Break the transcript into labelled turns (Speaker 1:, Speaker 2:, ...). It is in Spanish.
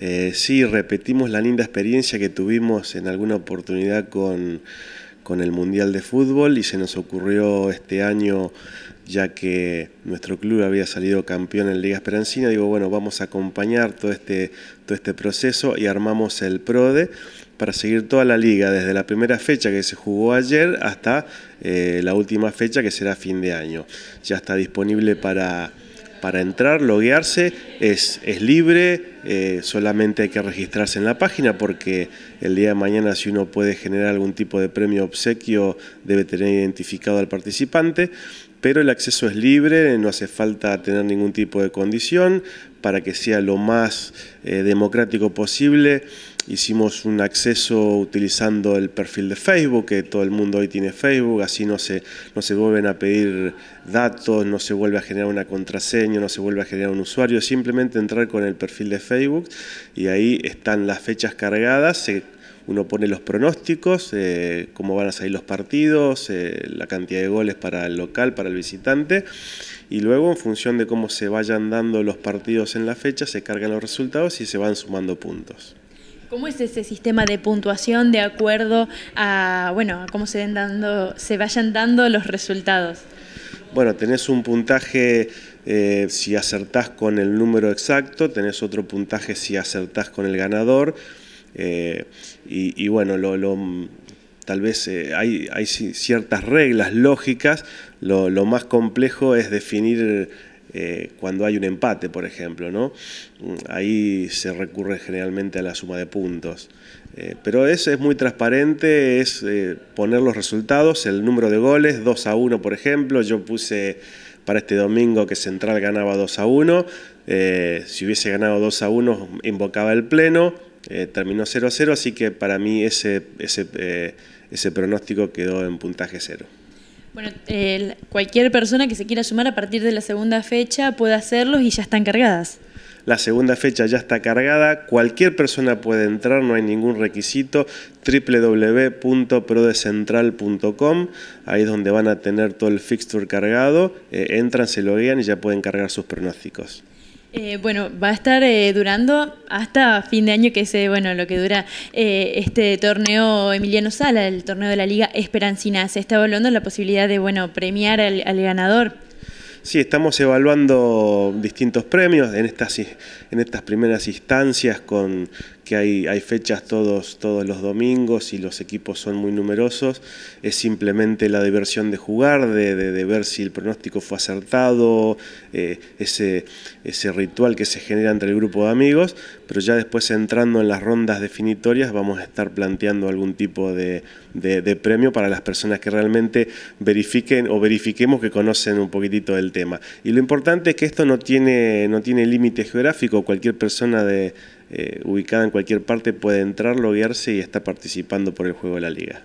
Speaker 1: Eh, sí, repetimos la linda experiencia que tuvimos en alguna oportunidad con, el Mundial de Fútbol y se nos ocurrió este año, ya que nuestro club había salido campeón en Liga Esperanzina, digo, bueno, vamos a acompañar todo este, todo este proceso y armamos el PRODE para seguir toda la liga, desde la primera fecha que se jugó ayer hasta eh, la última fecha que será fin de año. Ya está disponible para, para entrar, loguearse, es, es libre eh, solamente hay que registrarse en la página porque el día de mañana si uno puede generar algún tipo de premio obsequio debe tener identificado al participante, pero el acceso es libre, no hace falta tener ningún tipo de condición para que sea lo más eh, democrático posible. Hicimos un acceso utilizando el perfil de Facebook, que todo el mundo hoy tiene Facebook, así no se, no se vuelven a pedir datos, no se vuelve a generar una contraseña, no se vuelve a generar un usuario, simplemente entrar con el perfil de Facebook Facebook y ahí están las fechas cargadas. uno pone los pronósticos, eh, cómo van a salir los partidos, eh, la cantidad de goles para el local, para el visitante. Y luego, en función de cómo se vayan dando los partidos en la fecha, se cargan los resultados y se van sumando puntos.
Speaker 2: ¿Cómo es ese sistema de puntuación de acuerdo a, bueno, cómo se, dando, se vayan dando los resultados?
Speaker 1: Bueno, tenés un puntaje eh, si acertás con el número exacto, tenés otro puntaje si acertás con el ganador. Eh, y, bueno, tal vez eh, hay, ciertas reglas lógicas. Lo, lo más complejo es definir eh, cuando hay un empate, por ejemplo, mm, Ahí se recurre generalmente a la suma de puntos. Eh, pero eso es muy transparente, es eh, poner los resultados, el número de goles, 2 a 1, por ejemplo. Yo puse para este domingo que Central ganaba 2 a 1. si hubiese ganado 2 a 1, invocaba el pleno. terminó 0 a 0, así que para mí ese, ese pronóstico quedó en puntaje 0.
Speaker 2: Bueno, cualquier persona que se quiera sumar a partir de la segunda fecha puede hacerlo y ya están cargadas.
Speaker 1: La segunda fecha ya está cargada, cualquier persona puede entrar, no hay ningún requisito, www.prodecentral.com, ahí es donde van a tener todo el fixture cargado, eh, entran, se lo guían y ya pueden cargar sus pronósticos.
Speaker 2: Eh, bueno, va a estar eh, durando hasta fin de año, que es eh, bueno, lo que dura este torneo Emiliano Sala, el torneo de la Liga Esperancina. Se está evaluando la posibilidad de bueno, premiar al, ganador.
Speaker 1: Sí, estamos evaluando distintos premios en estas, en estas primeras instancias con que hay, fechas todos, todos los domingos y los equipos son muy numerosos, es simplemente la diversión de jugar, de, ver si el pronóstico fue acertado, eh, ese, ese ritual que se genera entre el grupo de amigos, pero ya después entrando en las rondas definitorias vamos a estar planteando algún tipo de, premio para las personas que realmente verifiquen o verifiquemos que conocen un poquitito del tema. Y lo importante es que esto no tiene, no tiene límite geográfico, cualquier persona de eh, ubicada en cualquier parte puede entrar, loguearse y está participando por el juego de la liga.